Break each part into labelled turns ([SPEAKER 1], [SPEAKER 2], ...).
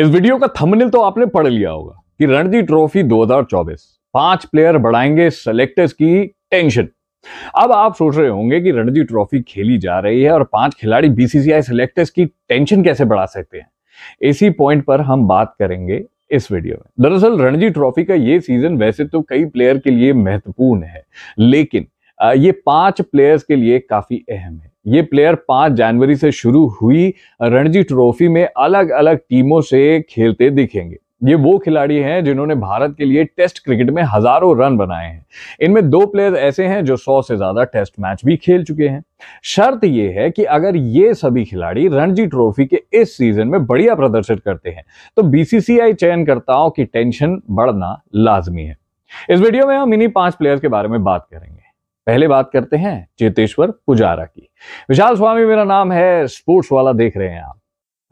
[SPEAKER 1] इस वीडियो का थंबनेल तो आपने पढ़ लिया होगा कि रणजी ट्रॉफी 2024 पांच प्लेयर बढ़ाएंगे सेलेक्टर्स की टेंशन अब आप सोच रहे होंगे कि रणजी ट्रॉफी खेली जा रही है और पांच खिलाड़ी बीसीसीआई सेलेक्टर्स की टेंशन कैसे बढ़ा सकते हैं इसी पॉइंट पर हम बात करेंगे इस वीडियो में दरअसल रणजी ट्रॉफी का ये सीजन वैसे तो कई प्लेयर के लिए महत्वपूर्ण है लेकिन ये पांच प्लेयर्स के लिए काफी अहम है ये प्लेयर 5 जनवरी से शुरू हुई रणजी ट्रॉफी में अलग अलग टीमों से खेलते दिखेंगे ये वो खिलाड़ी हैं जिन्होंने भारत के लिए टेस्ट क्रिकेट में हजारों रन बनाए हैं इनमें दो प्लेयर ऐसे हैं जो सौ से ज्यादा टेस्ट मैच भी खेल चुके हैं शर्त यह है कि अगर ये सभी खिलाड़ी रणजी ट्रॉफी के इस सीजन में बढ़िया प्रदर्शित करते हैं तो बीसीसीआई चयनकर्ताओं की टेंशन बढ़ना लाजमी है इस वीडियो में हम इन्हीं पांच प्लेयर के बारे में बात करेंगे पहले बात करते हैं चेतेश्वर पुजारा की विशाल स्वामी मेरा नाम है स्पोर्ट्स वाला देख रहे हैं आप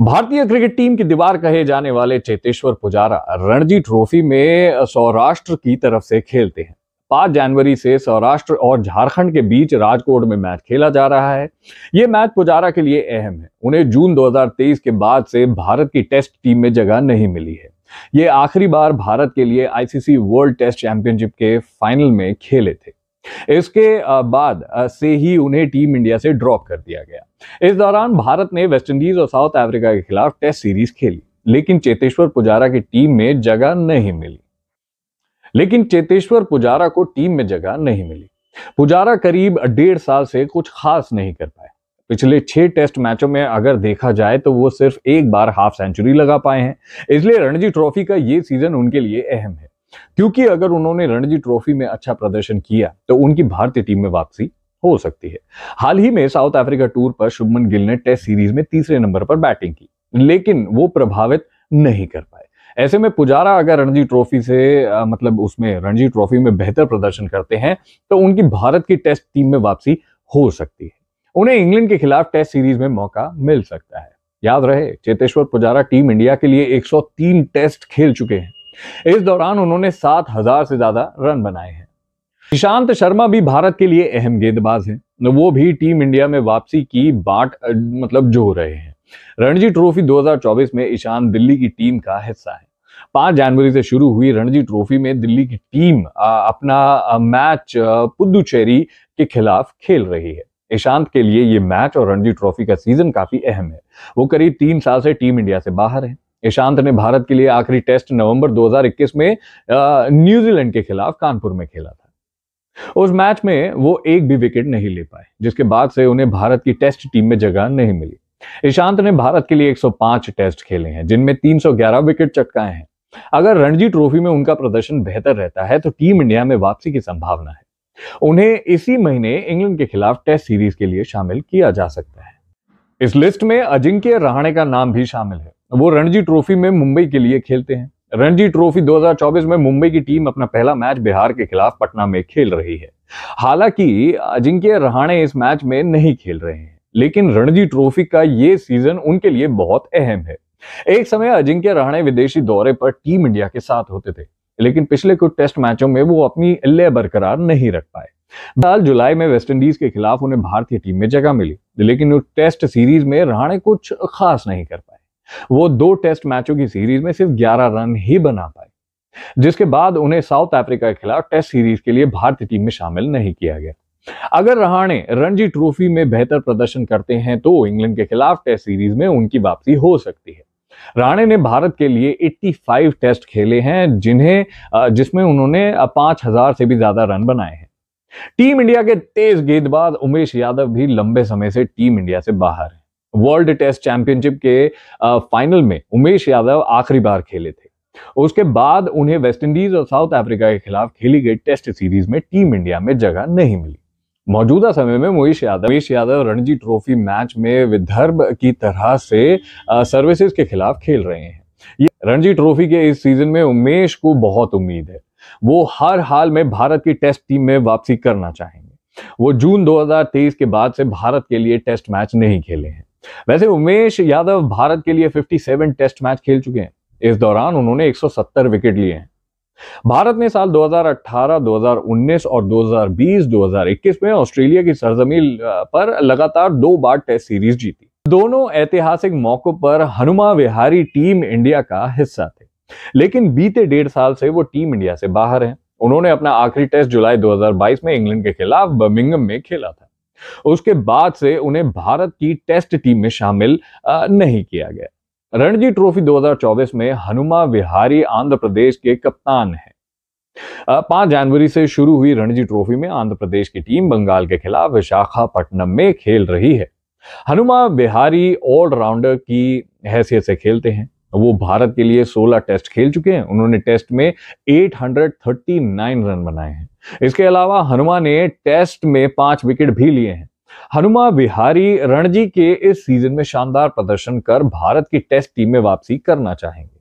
[SPEAKER 1] भारतीय क्रिकेट टीम की दीवार कहे जाने वाले चेतेश्वर पुजारा रणजी ट्रॉफी में सौराष्ट्र की तरफ से खेलते हैं पांच जनवरी से सौराष्ट्र और झारखंड के बीच राजकोट में मैच खेला जा रहा है ये मैच पुजारा के लिए अहम है उन्हें जून 2023 के बाद से भारत की टेस्ट टीम में जगह नहीं मिली है ये आखिरी बार भारत के लिए आईसीसी वर्ल्ड टेस्ट चैंपियनशिप के फाइनल में खेले थे इसके बाद से ही उन्हें टीम इंडिया से ड्रॉप कर दिया गया इस दौरान भारत ने वेस्टइंडीज और साउथ अफ्रीका के खिलाफ टेस्ट सीरीज खेली लेकिन चेतेश्वर पुजारा की टीम में जगह नहीं मिली लेकिन चेतेश्वर पुजारा को टीम में जगह नहीं मिली पुजारा करीब डेढ़ साल से कुछ खास नहीं कर पाए पिछले छह टेस्ट मैचों में अगर देखा जाए तो वो सिर्फ एक बार हाफ सेंचुरी लगा पाए हैं इसलिए रणजी ट्रॉफी का ये सीजन उनके लिए अहम है क्योंकि अगर उन्होंने रणजी ट्रॉफी में अच्छा प्रदर्शन किया तो उनकी भारतीय टीम में वापसी हो सकती है हाल ही में साउथ अफ्रीका टूर पर शुभमन गिल ने टेस्ट सीरीज में तीसरे नंबर पर बैटिंग की लेकिन वो प्रभावित नहीं कर पाए ऐसे में पुजारा अगर रणजी ट्रॉफी से आ, मतलब उसमें रणजी ट्रॉफी में बेहतर प्रदर्शन करते हैं तो उनकी भारत की टेस्ट टीम में वापसी हो सकती है उन्हें इंग्लैंड के खिलाफ टेस्ट सीरीज में मौका मिल सकता है याद रहे चेतेश्वर पुजारा टीम इंडिया के लिए 103 टेस्ट खेल चुके हैं इस दौरान उन्होंने सात हजार से ज्यादा रन बनाए हैं ईशांत शर्मा भी भारत के लिए अहम गेंदबाज हैं वो भी टीम इंडिया में वापसी की बाट मतलब जो रहे हैं रणजी ट्रॉफी 2024 में ईशान दिल्ली की टीम का हिस्सा है पांच जनवरी से शुरू हुई रणजी ट्रॉफी में दिल्ली की टीम अपना मैच पुदुचेरी के खिलाफ खेल रही है ईशांत के लिए ये मैच और रणजी ट्रॉफी का सीजन काफी अहम है वो करीब तीन साल से टीम इंडिया से बाहर है ईशांत ने भारत के लिए आखिरी टेस्ट नवंबर 2021 में न्यूजीलैंड के खिलाफ कानपुर में खेला था उस मैच में वो एक भी विकेट नहीं ले पाए जिसके बाद से उन्हें भारत की टेस्ट टीम में जगह नहीं मिली ईशांत ने भारत के लिए 105 टेस्ट खेले हैं जिनमें 311 विकेट चटकाए हैं अगर रणजी ट्रॉफी में उनका प्रदर्शन बेहतर रहता है तो टीम इंडिया में वापसी की संभावना है उन्हें इसी महीने इंग्लैंड के खिलाफ टेस्ट सीरीज के लिए शामिल किया जा सकता है इस लिस्ट में अजिंक्य रहाणे का नाम भी शामिल है वो रणजी ट्रॉफी में मुंबई के लिए खेलते हैं रणजी ट्रॉफी 2024 में मुंबई की टीम अपना पहला मैच बिहार के खिलाफ पटना में खेल रही है हालांकि अजिंक्य रहाणे इस मैच में नहीं खेल रहे हैं लेकिन रणजी ट्रॉफी का ये सीजन उनके लिए बहुत अहम है एक समय अजिंक्य रहाणे विदेशी दौरे पर टीम इंडिया के साथ होते थे लेकिन पिछले कुछ टेस्ट मैचों में वो अपनी लय बरकरार नहीं रख पाए साल जुलाई में वेस्टइंडीज के खिलाफ उन्हें भारतीय टीम में जगह मिली लेकिन टेस्ट सीरीज में रहाणे कुछ खास नहीं कर पाए वो दो टेस्ट मैचों की सीरीज में सिर्फ ग्यारह रन ही बना पाए जिसके बाद उन्हें साउथ अफ्रीका के खिलाफ टेस्ट सीरीज के लिए भारतीय टीम में शामिल नहीं किया गया अगर रहाणे रणजी ट्रॉफी में बेहतर प्रदर्शन करते हैं तो इंग्लैंड के खिलाफ टेस्ट सीरीज में उनकी वापसी हो सकती है राणे ने भारत के लिए 85 टेस्ट खेले हैं जिन्हें जिसमें उन्होंने 5000 से भी ज्यादा रन बनाए हैं टीम इंडिया के तेज गेंदबाज उमेश यादव भी लंबे समय से टीम इंडिया से बाहर है वर्ल्ड टेस्ट चैंपियनशिप के फाइनल में उमेश यादव आखिरी बार खेले थे उसके बाद उन्हें वेस्टइंडीज और साउथ अफ्रीका के खिलाफ खेली गई टेस्ट सीरीज में टीम इंडिया में जगह नहीं मिली मौजूदा समय में मोहिश यादव मोहिश यादव रणजी ट्रॉफी मैच में विदर्भ की तरह से सर्विसेज के खिलाफ खेल रहे हैं ये रणजी ट्रॉफी के इस सीजन में उमेश को बहुत उम्मीद है वो हर हाल में भारत की टेस्ट टीम में वापसी करना चाहेंगे वो जून 2023 के बाद से भारत के लिए टेस्ट मैच नहीं खेले हैं वैसे उमेश यादव भारत के लिए 57 टेस्ट मैच खेल चुके हैं इस दौरान उन्होंने 170 विकेट लिए हैं भारत ने साल 2018, 2019 और 2020, 2021 में ऑस्ट्रेलिया की सरजमीन पर लगातार दो बार टेस्ट सीरीज जीती दोनों ऐतिहासिक मौकों पर हनुमा विहारी टीम इंडिया का हिस्सा थे लेकिन बीते डेढ़ साल से वो टीम इंडिया से बाहर है उन्होंने अपना आखिरी टेस्ट जुलाई 2022 में इंग्लैंड के खिलाफ बर्मिंगम में खेला था उसके बाद से उन्हें भारत की टेस्ट टीम में शामिल नहीं किया गया रणजी ट्रॉफी 2024 में हनुमा विहारी आंध्र प्रदेश के कप्तान हैं पांच जनवरी से शुरू हुई रणजी ट्रॉफी में आंध्र प्रदेश की टीम बंगाल के खिलाफ विशाखापट्टनम में खेल रही है हनुमा बिहारी ऑलराउंडर की हैसियत से खेलते हैं वो भारत के लिए 16 टेस्ट खेल चुके हैं उन्होंने टेस्ट में 839 रन बनाए हैं इसके अलावा हनुमा ने टेस्ट में पांच विकेट भी लिए हैं हनुमा विहारी रणजी के इस सीजन में शानदार प्रदर्शन कर भारत की टेस्ट टीम में वापसी करना चाहेंगे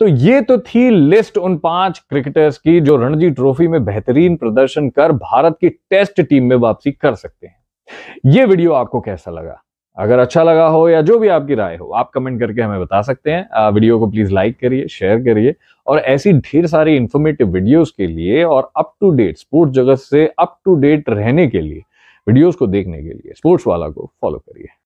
[SPEAKER 1] तो ये तो थी लिस्ट उन पांच क्रिकेटर्स की जो रणजी ट्रॉफी में बेहतरीन प्रदर्शन कर भारत की टेस्ट टीम में वापसी कर सकते हैं यह वीडियो आपको कैसा लगा अगर अच्छा लगा हो या जो भी आपकी राय हो आप कमेंट करके हमें बता सकते हैं वीडियो को प्लीज़ लाइक करिए शेयर करिए और ऐसी ढेर सारी इन्फॉर्मेटिव वीडियोस के लिए और अप टू डेट स्पोर्ट्स जगत से अप टू डेट रहने के लिए वीडियोस को देखने के लिए स्पोर्ट्स वाला को फॉलो करिए